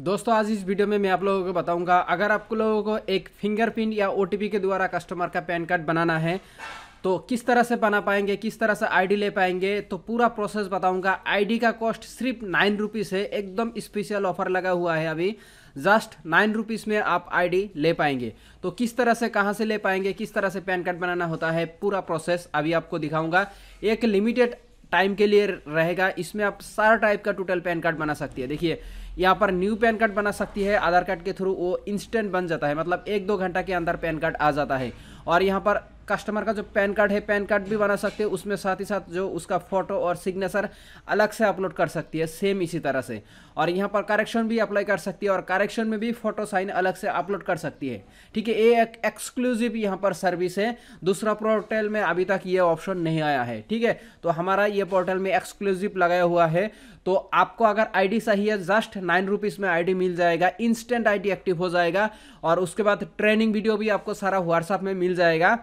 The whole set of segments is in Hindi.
दोस्तों आज इस वीडियो में मैं आप लोगों को बताऊंगा अगर आप लोगों को एक फिंगरप्रिंट या ओ के द्वारा कस्टमर का पैन कार्ड बनाना है तो किस तरह से बना पाएंगे किस तरह से आईडी ले पाएंगे तो पूरा प्रोसेस बताऊंगा आईडी का कॉस्ट सिर्फ नाइन रुपीज़ है एकदम स्पेशल ऑफर लगा हुआ है अभी जस्ट नाइन रुपीज़ में आप आईडी ले पाएंगे तो किस तरह से कहाँ से ले पाएंगे किस तरह से पैन कार्ड बनाना होता है पूरा प्रोसेस अभी आपको दिखाऊंगा एक लिमिटेड टाइम के लिए रहेगा इसमें आप सारा टाइप का टोटल पैन कार्ड बना सकती है देखिए यहाँ पर न्यू पैन कार्ड बना सकती है आधार कार्ड के थ्रू वो इंस्टेंट बन जाता है मतलब एक दो घंटा के अंदर पैन कार्ड आ जाता है और यहाँ पर कस्टमर का जो पैन कार्ड है पैन कार्ड भी बना सकते हैं उसमें साथ ही साथ जो उसका फ़ोटो और सिग्नेचर अलग से अपलोड कर सकती है सेम इसी तरह से और यहाँ पर करेक्शन भी अप्लाई कर सकती है और करेक्शन में भी फ़ोटो साइन अलग से अपलोड कर सकती है ठीक है ये एक एक्सक्लूसिव यहाँ पर सर्विस है दूसरा पोर्टल में अभी तक ये ऑप्शन नहीं आया है ठीक है तो हमारा ये पोर्टल में एक्सक्लूसिव लगाया हुआ है तो आपको अगर आईडी चाहिए जस्ट नाइन रुपीज़ में आईडी मिल जाएगा इंस्टेंट आईडी एक्टिव हो जाएगा और उसके बाद ट्रेनिंग वीडियो भी आपको सारा व्हाट्सएप में मिल जाएगा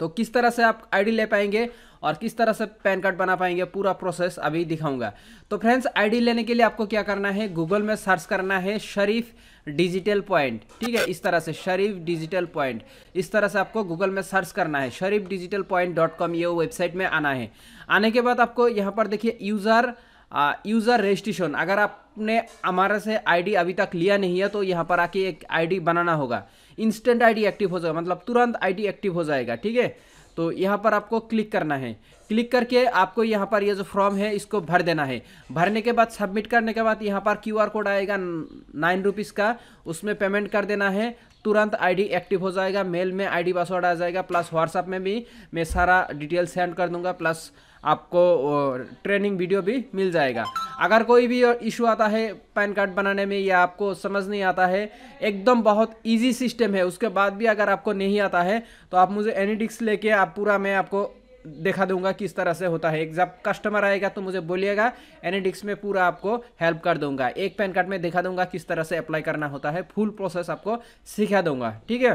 तो किस तरह से आप आईडी ले पाएंगे और किस तरह से पैन कार्ड बना पाएंगे पूरा प्रोसेस अभी दिखाऊंगा तो फ्रेंड्स आईडी लेने के लिए आपको क्या करना है गूगल में सर्च करना है शरीफ डिजिटल पॉइंट ठीक है इस तरह से शरीफ डिजिटल पॉइंट इस तरह से आपको गूगल में सर्च करना है Sharif digital point dot com ये वेबसाइट में आना है आने के बाद आपको यहाँ पर देखिए यूज़र यूज़र रजिस्ट्रेशन अगर आपने हमारे से आईडी अभी तक लिया नहीं है तो यहाँ पर आके एक आईडी बनाना होगा इंस्टेंट आईडी एक्टिव हो जाएगा मतलब तुरंत आईडी एक्टिव हो जाएगा ठीक है तो यहाँ पर आपको क्लिक करना है क्लिक करके आपको यहाँ पर ये यह जो फॉर्म है इसको भर देना है भरने के बाद सबमिट करने के बाद यहाँ पर क्यूआर कोड आएगा नाइन रुपीज़ का उसमें पेमेंट कर देना है तुरंत आईडी एक्टिव हो जाएगा मेल में आईडी पासवर्ड आ जाएगा प्लस व्हाट्सअप में भी मैं सारा डिटेल सेंड कर दूंगा प्लस आपको ट्रेनिंग वीडियो भी मिल जाएगा अगर कोई भी इशू आता है पैन कार्ड बनाने में या आपको समझ नहीं आता है एकदम बहुत इजी सिस्टम है उसके बाद भी अगर आपको नहीं आता है तो आप मुझे एनीडिक्स लेके आप पूरा मैं आपको देखा दूंगा किस तरह से होता है जब कस्टमर आएगा तो मुझे बोलिएगा एनीडिक्स में पूरा आपको हेल्प कर दूंगा एक पैन कार्ड में दिखा दूंगा किस तरह से अप्लाई करना होता है फुल प्रोसेस आपको सिखा दूंगा ठीक है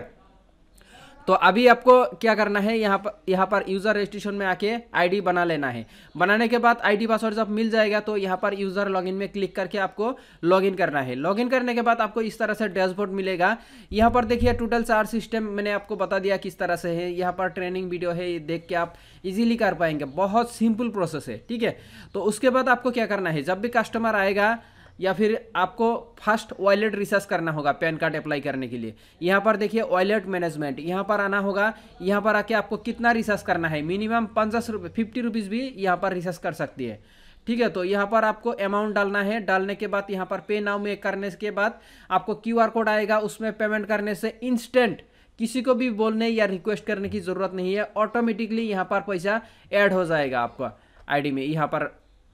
तो अभी आपको क्या करना है यहाँ पर यहाँ पर यूज़र रजिस्ट्रेशन में आके आईडी बना लेना है बनाने के बाद आईडी पासवर्ड जब मिल जाएगा तो यहाँ पर यूज़र लॉगिन में क्लिक करके आपको लॉगिन करना है लॉगिन करने के बाद आपको इस तरह से डैशबोर्ड मिलेगा यहाँ पर देखिए टोटल चार सिस्टम मैंने आपको बता दिया किस तरह से है यहाँ पर ट्रेनिंग वीडियो है ये देख के आप इजीली कर पाएंगे बहुत सिंपल प्रोसेस है ठीक है तो उसके बाद आपको क्या करना है जब भी कस्टमर आएगा या फिर आपको फर्स्ट वॉलेट रिसर्च करना होगा पैन कार्ड अप्लाई करने के लिए यहाँ पर देखिए वॉलेट मैनेजमेंट यहाँ पर आना होगा यहाँ पर आके आपको कितना रिसर्च करना है मिनिमम पंद्रह रुपये फिफ्टी रुपीज़ भी यहाँ पर रिसर्च कर सकती है ठीक है तो यहाँ पर आपको अमाउंट डालना है डालने के बाद यहाँ पर पे नाउ में करने के बाद आपको क्यू कोड आएगा उसमें पेमेंट करने से इंस्टेंट किसी को भी बोलने या रिक्वेस्ट करने की ज़रूरत नहीं है ऑटोमेटिकली यहाँ पर पैसा ऐड हो जाएगा आपका आईडी में यहाँ पर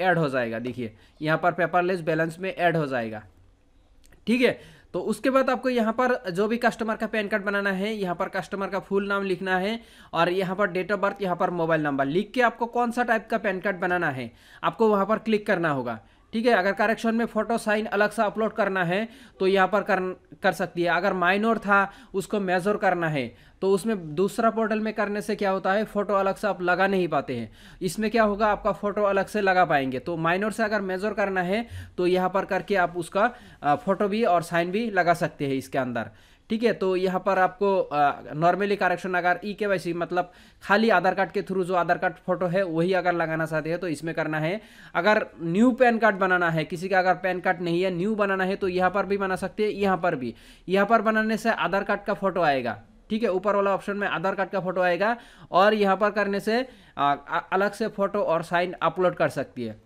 ऐड हो जाएगा देखिए यहाँ पर पेपरलेस बैलेंस में ऐड हो जाएगा ठीक है तो उसके बाद आपको यहाँ पर जो भी कस्टमर का पैन कार्ड बनाना है यहाँ पर कस्टमर का फुल नाम लिखना है और यहाँ पर डेट ऑफ बर्थ यहाँ पर मोबाइल नंबर लिख के आपको कौन सा टाइप का पैन कार्ड बनाना है आपको वहाँ पर क्लिक करना होगा ठीक है अगर करेक्शन में फोटो साइन अलग सा अपलोड करना है तो यहाँ पर कर कर सकती है अगर माइनर था उसको मेजर करना है तो उसमें दूसरा पोर्टल में करने से क्या होता है फ़ोटो अलग से आप लगा नहीं पाते हैं इसमें क्या होगा आपका फ़ोटो अलग से लगा पाएंगे तो माइनर से अगर मेजर करना है तो यहाँ पर करके आप उसका फ़ोटो भी और साइन भी लगा सकते हैं इसके अंदर ठीक है तो यहाँ पर आपको नॉर्मली करेक्शन अगर ई के वाई सी मतलब खाली आधार कार्ड के थ्रू जो आधार कार्ड फोटो है वही अगर लगाना चाहते हैं तो इसमें करना है अगर न्यू पैन कार्ड बनाना है किसी का अगर पैन कार्ड नहीं है न्यू बनाना है तो यहाँ पर भी बना सकते हैं यहाँ पर भी यहाँ पर बनाने से आधार कार्ड का फोटो आएगा ठीक है ऊपर वाला ऑप्शन में आधार कार्ड का फोटो आएगा और यहाँ पर करने से अलग से फोटो और साइन अपलोड कर सकती है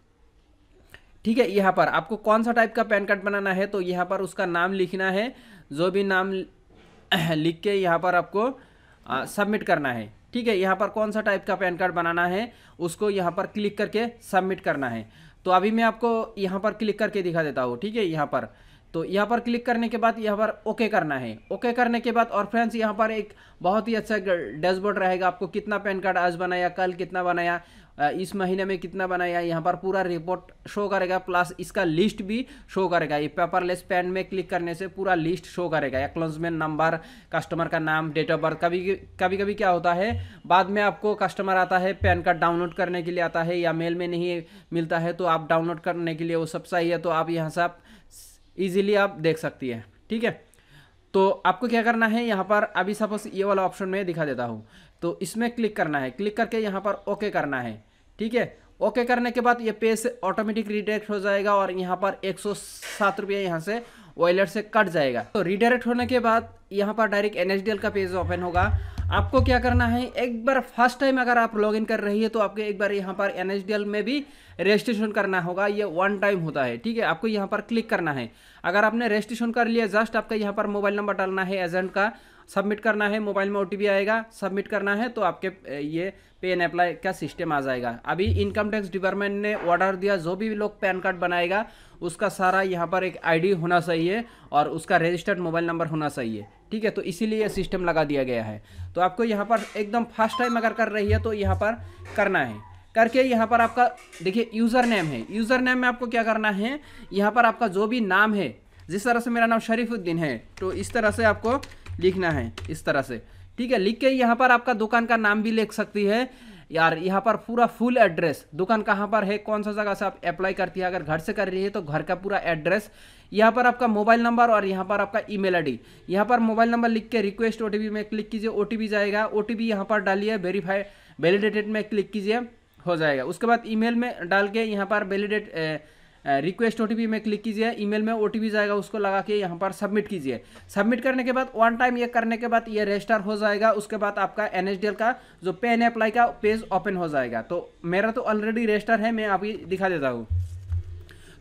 ठीक है यहाँ पर आपको कौन सा टाइप का पैन कार्ड बनाना है तो यहाँ पर उसका नाम लिखना है जो भी नाम लिख के यहाँ पर आपको सबमिट करना है ठीक है यहाँ पर कौन सा टाइप का पैन कार्ड बनाना है उसको यहाँ पर क्लिक करके सबमिट करना है तो अभी मैं आपको यहाँ पर क्लिक करके दिखा देता हूँ ठीक है यहाँ पर तो यहाँ पर क्लिक करने के बाद यहाँ पर ओके करना है ओके करने के बाद और फ्रेंड्स यहाँ पर एक बहुत ही अच्छा डैशबोर्ड रहेगा आपको कितना पैन कार्ड आज बनाया कल कितना बनाया इस महीने में कितना बनाया यहाँ पर पूरा रिपोर्ट शो करेगा प्लस इसका लिस्ट भी शो करेगा ये पेपरलेस पेन में क्लिक करने से पूरा लिस्ट शो करेगा एक्लोजमेंट नंबर कस्टमर का नाम डेट ऑफ बर्थ कभी कभी कभी क्या होता है बाद में आपको कस्टमर आता है पैन कार्ड डाउनलोड करने के लिए आता है या मेल में नहीं मिलता है तो आप डाउनलोड करने के लिए वो सब सही है तो आप यहाँ से आप ईजिली आप देख सकती है ठीक है तो आपको क्या करना है यहाँ पर अभी सपोज ये वाला ऑप्शन में दिखा देता हूँ तो इसमें क्लिक करना है क्लिक करके यहाँ पर ओके करना है ठीक है ओके करने के बाद ये पेज ऑटोमेटिक रिडायरेक्ट हो जाएगा और यहाँ पर एक सौ सात रुपया यहाँ से वॉलेट से कट जाएगा तो रिडायरेक्ट होने के बाद यहाँ पर डायरेक्ट एन का पेज ओपन होगा आपको क्या करना है एक बार फर्स्ट टाइम अगर आप लॉगिन कर रही है तो आपको एक बार यहाँ पर एन में भी रजिस्ट्रेशन करना होगा ये वन टाइम होता है ठीक है आपको यहाँ पर क्लिक करना है अगर आपने रजिस्ट्रेशन कर लिया जस्ट आपका यहाँ पर मोबाइल नंबर डालना है एजेंट का सबमिट करना है मोबाइल में ओ आएगा सबमिट करना है तो आपके ये पे एन अप्लाई का सिस्टम आ जाएगा अभी इनकम टैक्स डिपार्टमेंट ने ऑर्डर दिया जो भी लोग पैन कार्ड बनाएगा उसका सारा यहाँ पर एक आईडी होना चाहिए और उसका रजिस्टर्ड मोबाइल नंबर होना चाहिए ठीक है तो इसीलिए सिस्टम लगा दिया गया है तो आपको यहाँ पर एकदम फर्स्ट टाइम अगर कर रही है तो यहाँ पर करना है करके यहाँ पर आपका देखिए यूज़र नेम है यूज़र नेम में आपको क्या करना है यहाँ पर आपका जो भी नाम है जिस तरह से मेरा नाम शरीफुद्दीन है तो इस तरह से आपको लिखना है इस तरह से ठीक है लिख के यहाँ पर आपका दुकान का नाम भी लिख सकती है यार यहाँ पर पूरा फुल एड्रेस दुकान कहाँ पर है कौन सा जगह से आप अप्लाई करती है अगर घर से कर रही है तो घर का पूरा एड्रेस यहाँ पर आपका मोबाइल नंबर और यहाँ पर आपका ईमेल आईडी यहाँ पर मोबाइल नंबर लिख के रिक्वेस्ट ओटीपी में क्लिक कीजिए ओटीपी जाएगा ओटीपी यहाँ पर डालिए वेरीफाई वैलिडेटेड में क्लिक कीजिए हो जाएगा उसके बाद ई में डाल के यहाँ पर वैलिडेट रिक्वेस्ट ओ में क्लिक कीजिए ईमेल में ओ जाएगा उसको लगा के यहाँ पर सबमिट कीजिए सबमिट करने के बाद वन टाइम ये करने के बाद ये रजिस्टर हो जाएगा उसके बाद आपका एन का जो पेन अप्लाई का पेज ओपन हो जाएगा तो मेरा तो ऑलरेडी रजिस्टर है मैं अभी दिखा देता हूँ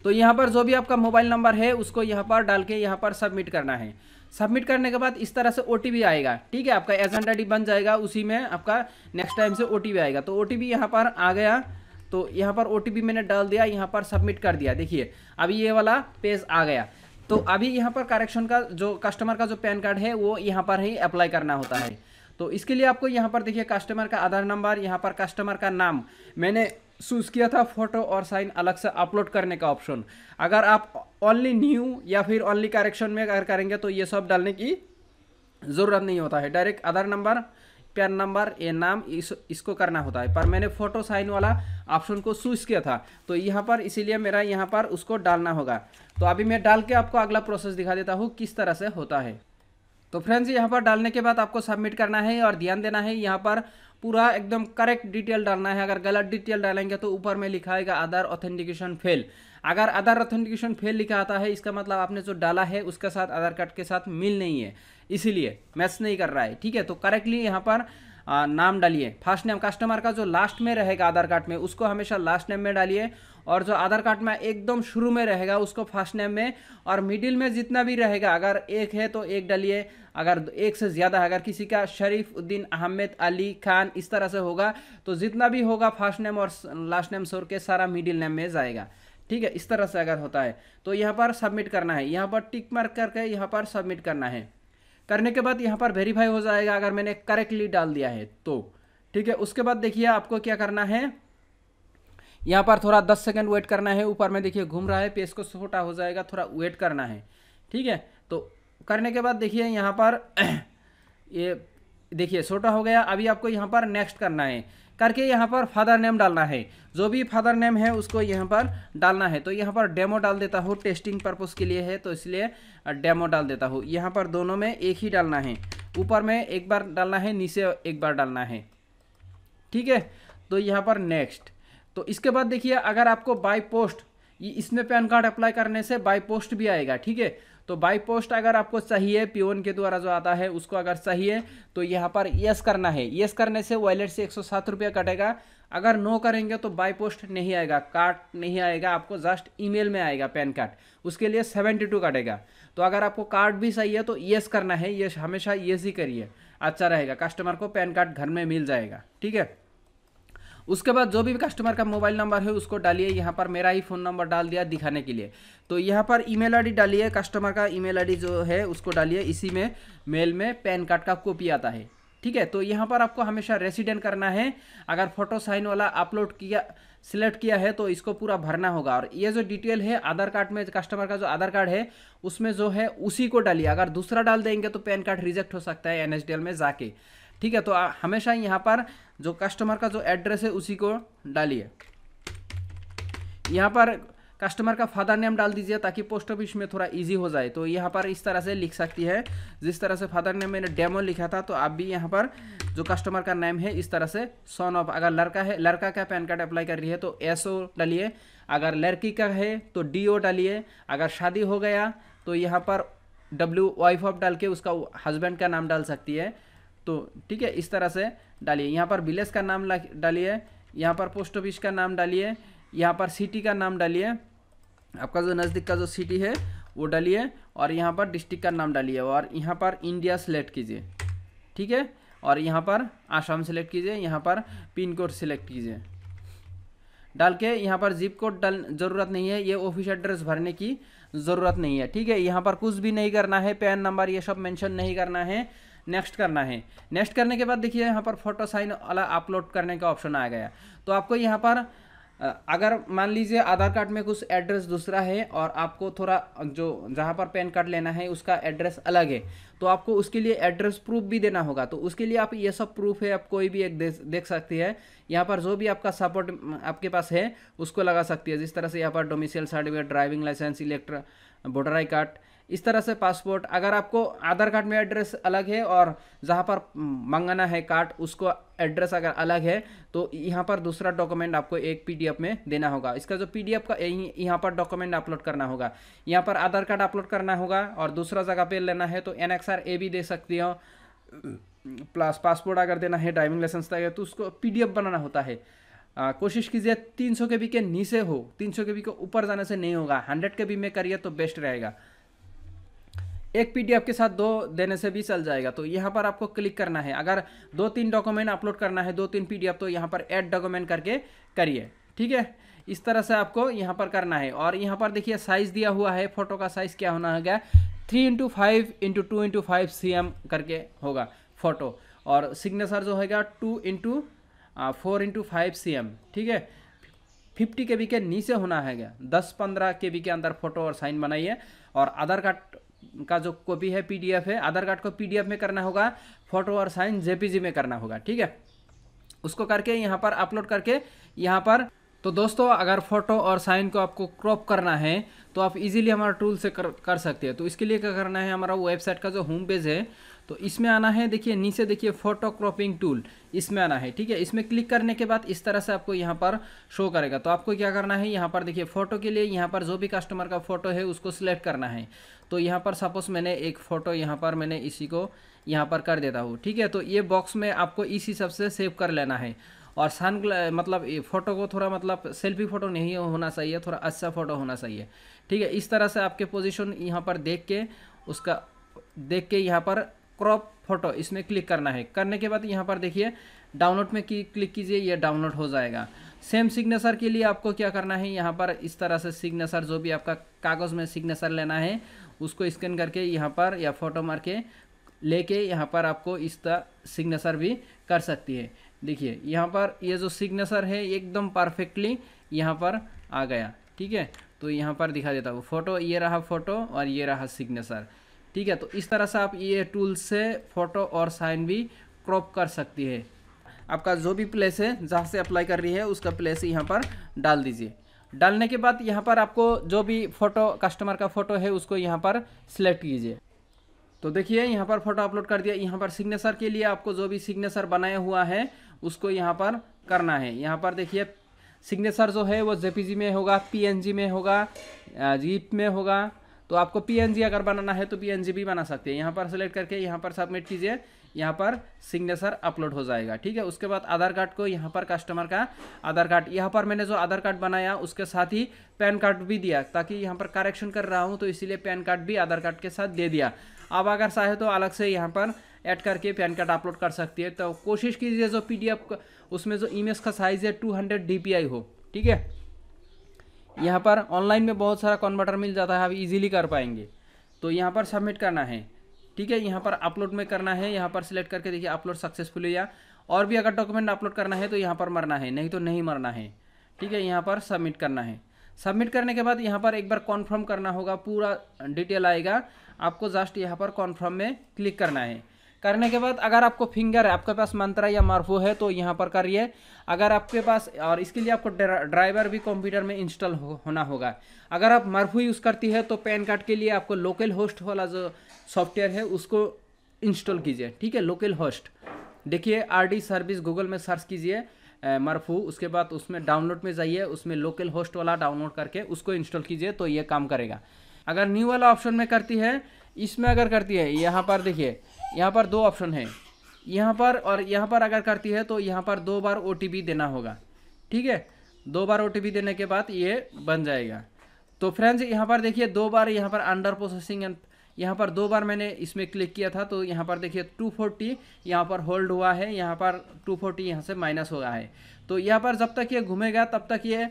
तो यहाँ पर जो भी आपका मोबाइल नंबर है उसको यहाँ पर डाल के यहाँ पर सबमिट करना है सबमिट करने के बाद इस तरह से ओ आएगा ठीक है आपका एजेंट आई बन जाएगा उसी में आपका नेक्स्ट टाइम से ओ आएगा तो ओ टी यहाँ पर आ गया तो यहाँ पर ओ मैंने डाल दिया यहाँ पर सबमिट कर दिया देखिए अभी ये वाला पेज आ गया तो अभी यहाँ पर करेक्शन का जो कस्टमर का जो पैन कार्ड है वो यहाँ पर ही अप्लाई करना होता है तो इसके लिए आपको यहाँ पर देखिए कस्टमर का आधार नंबर यहाँ पर कस्टमर का नाम मैंने चूज़ किया था फोटो और साइन अलग से अपलोड करने का ऑप्शन अगर आप ओनली न्यू या फिर ओनली करेक्शन में अगर करेंगे तो ये सब डालने की ज़रूरत नहीं होता है direct Aadhaar number PAN number ए नाम इस, इसको करना होता है पर मैंने फोटो साइन वाला ऑप्शन को स्विच किया था तो यहाँ पर इसीलिए मेरा यहाँ पर उसको डालना होगा तो अभी मैं डाल के आपको अगला प्रोसेस दिखा देता हूँ किस तरह से होता है तो फ्रेंड्स यहाँ पर डालने के बाद आपको सबमिट करना है और ध्यान देना है यहाँ पर पूरा एकदम करेक्ट डिटेल डालना है अगर गलत डिटेल डालेंगे तो ऊपर में लिखाएगा आधार ऑथेंटिकेशन फेल अगर आधार ऑथेंटिकेशन फेल लिखा आता है इसका मतलब आपने जो डाला है उसका साथ आधार कार्ड के साथ मिल नहीं है इसीलिए मैच नहीं कर रहा है ठीक है तो करेक्टली यहाँ पर आ, नाम डालिए फर्स्ट नेम कस्टमर का जो लास्ट में रहेगा आधार कार्ड में उसको हमेशा लास्ट नेम में डालिए और जो आधार कार्ड में एकदम शुरू में रहेगा उसको फर्स्ट नेम में और मिडिल में जितना भी रहेगा अगर एक है तो एक डालिए अगर एक से ज़्यादा अगर किसी का शरीफ उद्दीन अहमद अली खान इस तरह से होगा तो जितना भी होगा फर्स्ट नेम और लास्ट नेम सोर के सारा मिडिल नेम में जाएगा ठीक है इस तरह से अगर होता है तो यहाँ पर सबमिट करना है यहाँ पर टिक मार्क करके यहाँ पर सबमिट करना है करने के बाद यहाँ पर वेरीफाई हो जाएगा अगर मैंने करेक्टली डाल दिया है तो ठीक है उसके बाद देखिए आपको क्या करना है यहाँ पर थोड़ा दस सेकेंड वेट करना है ऊपर में देखिए घूम रहा है पेज को छोटा हो जाएगा थोड़ा वेट करना है ठीक है तो करने के बाद देखिए यहाँ पर ये देखिए छोटा हो गया अभी आपको यहाँ पर नेक्स्ट करना है करके यहाँ पर फादर नेम डालना है जो भी फादर नेम है उसको यहाँ पर डालना है तो यहाँ पर डेमो डाल देता हूँ टेस्टिंग पर्पज़ के लिए है तो इसलिए डेमो डाल देता हूँ यहाँ पर दोनों में एक ही डालना है ऊपर में एक बार डालना है नीचे एक बार डालना है ठीक है तो यहाँ पर नेक्स्ट तो इसके बाद देखिए अगर आपको बाई पोस्ट इसमें पैन कार्ड अप्लाई करने से बाई पोस्ट भी आएगा ठीक है तो बाई पोस्ट अगर आपको चाहिए पीओन के द्वारा जो आता है उसको अगर चाहिए तो यहाँ पर यस करना है यस करने से वॉलेट से एक सौ सात रुपया कटेगा अगर नो करेंगे तो बाई पोस्ट नहीं आएगा कार्ड नहीं आएगा आपको जस्ट ईमेल में आएगा पैन कार्ड उसके लिए सेवेंटी टू कटेगा तो अगर आपको कार्ड भी चाहिए तो यस करना है यस हमेशा यस ही करिए अच्छा रहेगा कस्टमर को पैन कार्ड घर में मिल जाएगा ठीक है उसके बाद जो भी कस्टमर का मोबाइल नंबर है उसको डालिए यहाँ पर मेरा ही फ़ोन नंबर डाल दिया दिखाने के लिए तो यहाँ पर ईमेल आईडी डालिए कस्टमर का ईमेल आईडी जो है उसको डालिए इसी में मेल में पैन कार्ड का कॉपी आता है ठीक है तो यहाँ पर आपको हमेशा रेसिडेंट करना है अगर फोटो साइन वाला अपलोड किया सिलेक्ट किया है तो इसको पूरा भरना होगा और ये जो डिटेल है आधार कार्ड में कस्टमर का जो आधार कार्ड है उसमें जो है उसी को डालिए अगर दूसरा डाल देंगे तो पैन कार्ड रिजेक्ट हो सकता है एन में जाके ठीक है तो हमेशा यहाँ पर जो कस्टमर का जो एड्रेस है उसी को डालिए यहाँ पर कस्टमर का फादर नेम डाल दीजिए ताकि पोस्ट ऑफिस में थोड़ा इजी हो जाए तो यहाँ पर इस तरह से लिख सकती है जिस तरह से फादर नेम मैंने डेमो लिखा था तो आप भी यहाँ पर जो कस्टमर का नेम है इस तरह से सोन ऑफ अगर लड़का है लड़का का पैन कार्ड अप्लाई कर रही है तो एस डालिए अगर लड़की का है तो डी डालिए अगर शादी हो गया तो यहाँ पर डब्ल्यू वाइफ ऑफ डाल के उसका हस्बैंड का नाम डाल सकती है तो ठीक है इस तरह से डालिए यहाँ पर विलेज का नाम डालिए यहाँ पर पोस्ट ऑफिस का नाम डालिए यहाँ पर सिटी का नाम डालिए आपका जो नज़दीक का जो सिटी है वो डालिए और यहाँ पर डिस्ट्रिक्ट का नाम डालिए और यहाँ पर इंडिया सेलेक्ट कीजिए ठीक है और यहाँ पर आसाम सेलेक्ट कीजिए यहाँ पर पिन कोड सेलेक्ट कीजिए डाल के यहाँ पर जिप कोड डाल ज़रूरत नहीं है ये ऑफिस एड्रेस भरने की ज़रूरत नहीं है ठीक है यहाँ पर कुछ भी नहीं करना है पैन नंबर ये सब मेंशन नहीं करना है नेक्स्ट करना है नेक्स्ट करने के बाद देखिए यहाँ पर फोटो साइन वाला अपलोड करने का ऑप्शन आ गया तो आपको यहाँ पर अगर मान लीजिए आधार कार्ड में कुछ एड्रेस दूसरा है और आपको थोड़ा जो जहाँ पर पैन कार्ड लेना है उसका एड्रेस अलग है तो आपको उसके लिए एड्रेस प्रूफ भी देना होगा तो उसके लिए आप ये सब प्रूफ है आप कोई भी एक देख सकती है यहाँ पर जो भी आपका सपोर्ट आपके पास है उसको लगा सकती है जिस तरह से यहाँ पर डोमिसियल सर्टिफिकेट ड्राइविंग लाइसेंस इलेक्ट्रा वोटर आई कार्ड इस तरह से पासपोर्ट अगर आपको आधार कार्ड में एड्रेस अलग है और जहाँ पर मंगाना है कार्ड उसको एड्रेस अगर अलग है तो यहाँ पर दूसरा डॉक्यूमेंट आपको एक पीडीएफ में देना होगा इसका जो पीडीएफ का यहाँ पर डॉक्यूमेंट अपलोड करना होगा यहाँ पर आधार कार्ड अपलोड करना होगा और दूसरा जगह पर लेना है तो एन एक्स आर ए भी दे सकती हो प्लस पासपोर्ट अगर देना है ड्राइविंग लाइसेंस तक तो उसको पी बनाना होता है आ, कोशिश कीजिए 300 के बी के नीचे हो 300 के बी के ऊपर जाने से नहीं होगा 100 के बी में करिए तो बेस्ट रहेगा एक पीडीएफ के साथ दो देने से भी चल जाएगा तो यहाँ पर आपको क्लिक करना है अगर दो तीन डॉक्यूमेंट अपलोड करना है दो तीन पीडीएफ तो यहाँ पर ऐड डॉक्यूमेंट करके करिए ठीक है इस तरह से आपको यहाँ पर करना है और यहाँ पर देखिए साइज़ दिया हुआ है फोटो का साइज़ क्या होना होगा three into five into two into five C M करके होगा फ़ोटो और सिग्नेचर जो होगा two into four into five C M ठीक है फिफ्टी के बी के नीचे होना है दस पंद्रह के बी के अंदर फोटो और साइन बनाइए और आधार कार्ड का जो कॉपी है पीडीएफ है आधार कार्ड को पीडीएफ में करना होगा फोटो और साइन जेपीजी में करना होगा ठीक है उसको करके यहाँ पर अपलोड करके यहाँ पर तो दोस्तों अगर फोटो और साइन को आपको क्रॉप करना है तो आप इजीली हमारा टूल से कर, कर सकते हैं तो इसके लिए क्या करना है हमारा वेबसाइट का जो होम पेज है तो इसमें आना है देखिए नीचे देखिए फोटो क्रॉपिंग टूल इसमें आना है ठीक है इसमें क्लिक करने के बाद इस तरह से आपको यहाँ पर शो करेगा तो आपको क्या करना है यहाँ पर देखिए फोटो के लिए यहाँ पर जो भी कस्टमर का फोटो है उसको सिलेक्ट करना है तो यहाँ पर सपोज मैंने एक फ़ोटो यहाँ पर मैंने इसी को यहाँ पर कर देता हूँ ठीक है तो ये बॉक्स में आपको इस हिसाब से सेव कर लेना है और सन मतलब फ़ोटो को थोड़ा मतलब सेल्फी फ़ोटो नहीं होना चाहिए थोड़ा अच्छा फ़ोटो होना चाहिए ठीक है इस तरह से आपके पोजीशन यहाँ पर देख के उसका देख के यहाँ पर क्रॉप फोटो इसमें क्लिक करना है करने के बाद यहाँ पर देखिए डाउनलोड में की क्लिक कीजिए यह डाउनलोड हो जाएगा सेम सिग्नेचर के लिए आपको क्या करना है यहाँ पर इस तरह से सिग्नेचर जो भी आपका कागज़ में सिग्नेचर लेना है उसको स्कैन करके यहाँ पर या फोटो मार के लेके यहाँ पर आपको इस तरह सिग्नेचर भी कर सकती है देखिए यहाँ पर ये यह जो सिग्नेचर है एकदम परफेक्टली यहाँ पर आ गया ठीक है तो यहाँ पर दिखा देता हूँ फ़ोटो ये रहा फ़ोटो और ये रहा सिग्नेचर ठीक है तो इस तरह से आप ये टूल से फोटो और साइन भी क्रॉप कर सकती है आपका जो भी प्लेस है जहाँ से अप्लाई कर रही है उसका प्लेस यहाँ पर डाल दीजिए डालने के बाद यहाँ पर आपको जो भी फ़ोटो कस्टमर का फ़ोटो है उसको यहाँ पर सिलेक्ट कीजिए तो देखिए यहाँ पर फोटो अपलोड कर दिया यहाँ पर सिग्नेचर के लिए आपको जो भी सिग्नेचर बनाया हुआ है उसको यहाँ पर करना है यहाँ पर देखिए सिग्नेचर जो है वो जेपीजी में होगा पीएनजी में होगा जीप में होगा तो आपको पी अगर बनाना है तो पी भी बना सकते हैं यहाँ पर सेलेक्ट करके यहाँ पर सबमिट कीजिए यहाँ पर सिग्नेचर अपलोड हो जाएगा ठीक है उसके बाद आधार कार्ड को यहाँ पर कस्टमर का आधार कार्ड यहाँ पर मैंने जो आधार कार्ड बनाया उसके साथ ही पैन कार्ड भी दिया ताकि यहाँ पर करेक्शन कर रहा हूँ तो इसीलिए पैन कार्ड भी आधार कार्ड के साथ दे दिया अब अगर चाहे तो अलग से यहाँ पर ऐड करके पैन कार्ड अपलोड कर सकती है तो कोशिश कीजिए जो पी उसमें जो इमेज का साइज़ है टू हंड्रेड हो ठीक है यहाँ पर ऑनलाइन में बहुत सारा कन्वर्टर मिल जाता है आप इजीली कर पाएंगे तो यहाँ पर सबमिट करना है ठीक है यहाँ पर अपलोड में करना है यहाँ पर सिलेक्ट करके देखिए अपलोड सक्सेसफुल या और भी अगर डॉक्यूमेंट अपलोड करना है तो यहाँ पर मरना है नहीं तो नहीं मरना है ठीक है यहाँ पर सबमिट करना है सबमिट करने के बाद यहाँ पर एक बार कॉन्फर्म करना होगा पूरा डिटेल आएगा आपको जस्ट यहाँ पर कॉन्फर्म में क्लिक करना है करने के बाद अगर आपको फिंगर है आपके पास मंत्रा या मार्फो है तो यहाँ पर करिए अगर आपके पास और इसके लिए आपको ड्राइवर भी कंप्यूटर में इंस्टॉल हो, होना होगा अगर आप मार्फो यूज़ करती है तो पैन कार्ड के लिए आपको लोकल होस्ट वाला जो सॉफ्टवेयर है उसको इंस्टॉल कीजिए ठीक है लोकल होस्ट देखिए आर सर्विस गूगल में सर्च कीजिए मरफू उसके बाद उसमें डाउनलोड में जाइए उसमें लोकल होस्ट वाला डाउनलोड करके उसको इंस्टॉल कीजिए तो ये काम करेगा अगर न्यू वाला ऑप्शन में करती है इसमें अगर करती है यहाँ पर देखिए यहाँ पर दो ऑप्शन है यहाँ पर और यहाँ पर अगर करती है तो यहाँ पर दो बार ओ देना होगा ठीक है दो बार ओ देने के बाद ये बन जाएगा तो फ्रेंड्स यहाँ पर देखिए दो बार यहाँ पर अंडर प्रोसेसिंग एंड यहाँ पर दो बार मैंने इसमें क्लिक किया था तो यहाँ पर देखिए 240 फोर्टी यहाँ पर होल्ड हुआ है यहाँ पर 240 फोर्टी यहाँ से माइनस हो रहा है तो यहाँ पर जब तक ये घूमेगा तब तक ये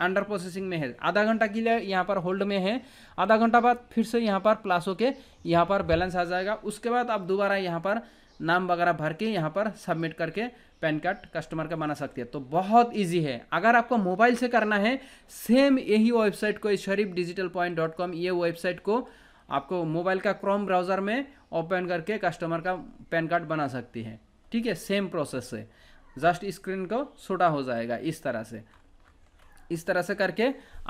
अंडर प्रोसेसिंग में है आधा घंटा के लिए यहाँ पर होल्ड में है आधा घंटा बाद फिर से यहाँ पर प्लस होके यहाँ पर बैलेंस आ जाएगा उसके बाद आप दोबारा यहाँ पर नाम वगैरह भर के यहाँ पर सबमिट करके पैन कार्ड कस्टमर का बना सकते हैं तो बहुत इजी है अगर आपको मोबाइल से करना है सेम यही वेबसाइट को Sharif digital point dot com ये वेबसाइट को आपको मोबाइल का क्रोम ब्राउज़र में ओपन करके कस्टमर का पैन कार्ड बना सकती है ठीक है सेम प्रोसेस से जस्ट स्क्रीन को छोटा हो जाएगा इस तरह से इस तरह से करके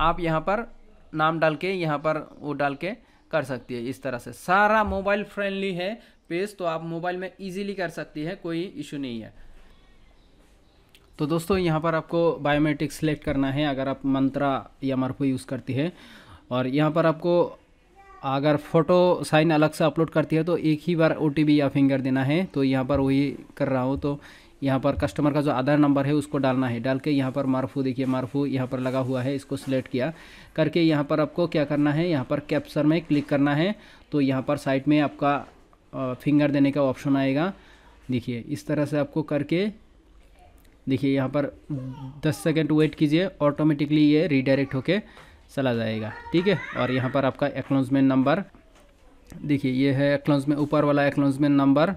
आप यहाँ पर नाम डाल के यहाँ पर वो डाल के कर सकती है इस तरह से सारा मोबाइल फ्रेंडली है पेज तो आप मोबाइल में इजीली कर सकती है कोई इशू नहीं है तो दोस्तों यहाँ पर आपको बायोमेट्रिक सिलेक्ट करना है अगर आप मंत्रा या मरफू यूज़ करती है और यहाँ पर आपको अगर फ़ोटो साइन अलग से अपलोड करती है तो एक ही बार ओ या फिंगर देना है तो यहाँ पर वही कर रहा हूँ तो यहाँ पर कस्टमर का जो आधार नंबर है उसको डालना है डाल के यहाँ पर मारफू देखिए मारफू यहाँ पर लगा हुआ है इसको सिलेक्ट किया करके यहाँ पर आपको क्या करना है यहाँ पर कैप्चर में क्लिक करना है तो यहाँ पर साइड में आपका फिंगर देने का ऑप्शन आएगा देखिए इस तरह से आपको करके देखिए यहाँ पर 10 सेकंड वेट कीजिए ऑटोमेटिकली ये रिडायरेक्ट होके चला जाएगा ठीक है और यहाँ पर आपका एक्नोजमेंट नंबर देखिए ये है एक्नोजमेंट ऊपर वाला एक्नोजमेंट नंबर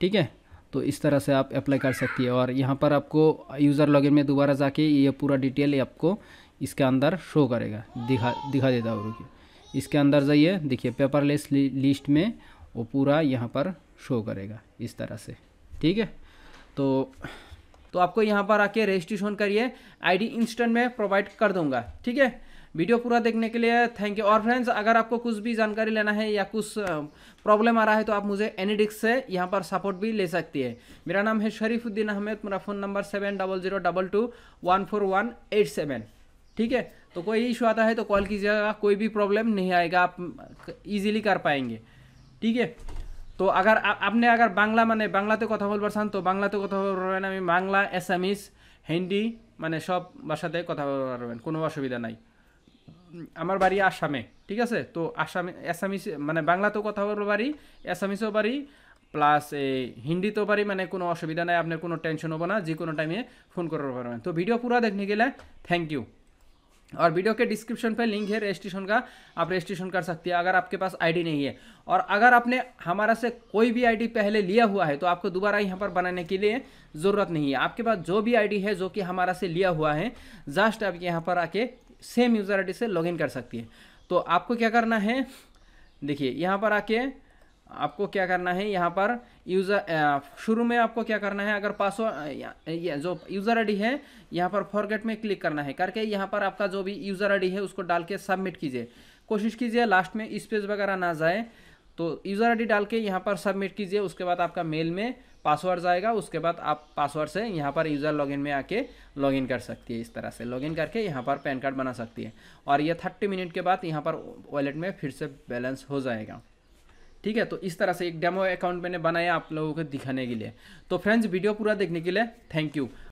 ठीक है तो इस तरह से आप अप्लाई कर सकती है और यहाँ पर आपको यूज़र लॉगिन में दोबारा जाके ये पूरा डिटेल आपको इसके अंदर शो करेगा दिखा दिखा देता हूँ रुकी इसके अंदर जाइए देखिए पेपर लेस लिस्ट में वो पूरा यहाँ पर शो करेगा इस तरह से ठीक है तो तो आपको यहाँ पर आके रजिस्ट्रेशन करिए आईडी इंस्टेंट में प्रोवाइड कर दूंगा ठीक है वीडियो पूरा देखने के लिए थैंक यू और फ्रेंड्स अगर आपको कुछ भी जानकारी लेना है या कुछ प्रॉब्लम आ रहा है तो आप मुझे एनीडिक्स से यहाँ पर सपोर्ट भी ले सकती है मेरा नाम है शरीफुद्दीन अहमद मेरा phone number seven double zero double two one four one eight seven ठीक है तो कोई इशू आता है तो कॉल कीजिएगा कोई भी प्रॉब्लम नहीं आएगा आप इजीली कर पाएंगे ठीक है তো আগার আপনি আগার বাংলা মানে বাংলাতে কথা বলবার চান তো বাংলাতে কথা বলবেন আমি বাংলা অ্যাসামিস হিন্দি মানে সব ভাষাতে কথা বলতে পারবেন কোনো অসুবিধা নাই আমার বাড়ি আসামে ঠিক আছে তো আসামে অ্যাসামিস মানে বাংলাতেও কথা বলবো পারি অ্যাসামিসও পারি প্লাস এই হিন্দিতেও পারি মানে কোনো অসুবিধা নাই আপনার কোনো টেনশন হবো না যে কোনো টাইমে ফোন করতে পারবেন তো ভিডিও পুরো দেখতে গেলে থ্যাংক ইউ और वीडियो के डिस्क्रिप्शन पे लिंक है रजिस्ट्रेशन का आप रजिस्ट्रेशन कर सकते हैं अगर आपके पास आईडी नहीं है और अगर आपने हमारा से कोई भी आईडी पहले लिया हुआ है तो आपको दोबारा यहाँ पर बनाने के लिए ज़रूरत नहीं है आपके पास जो भी आईडी है जो कि हमारा से लिया हुआ है जस्ट आप यहाँ पर आके सेम यूज़र आई से लॉगिन कर सकती है तो आपको क्या करना है देखिए यहाँ पर आके आपको क्या करना है यहाँ पर यूज़र शुरू में आपको क्या करना है अगर पासवर्ड जो यूज़र आईडी है यहाँ पर फॉरगेट में क्लिक करना है करके यहाँ पर आपका जो भी यूज़र आईडी है उसको डाल के सबमिट कीजिए कोशिश कीजिए लास्ट में स्पेस वगैरह ना जाए तो यूज़र आईडी डाल के यहाँ पर सबमिट कीजिए उसके बाद आपका मेल में पासवर्ड जाएगा उसके बाद आप पासवर्ड से यहाँ पर यूज़र लॉगिन में आके लॉगिन कर सकती है इस तरह से लॉगिन करके यहाँ पर पैन कार्ड बना सकती है और ये थर्टी मिनट के बाद यहाँ पर वॉलेट में फिर से बैलेंस हो जाएगा ठीक है तो इस तरह से एक डेमो अकाउंट मैंने बनाया आप लोगों को दिखाने के लिए तो फ्रेंड्स वीडियो पूरा देखने के लिए थैंक यू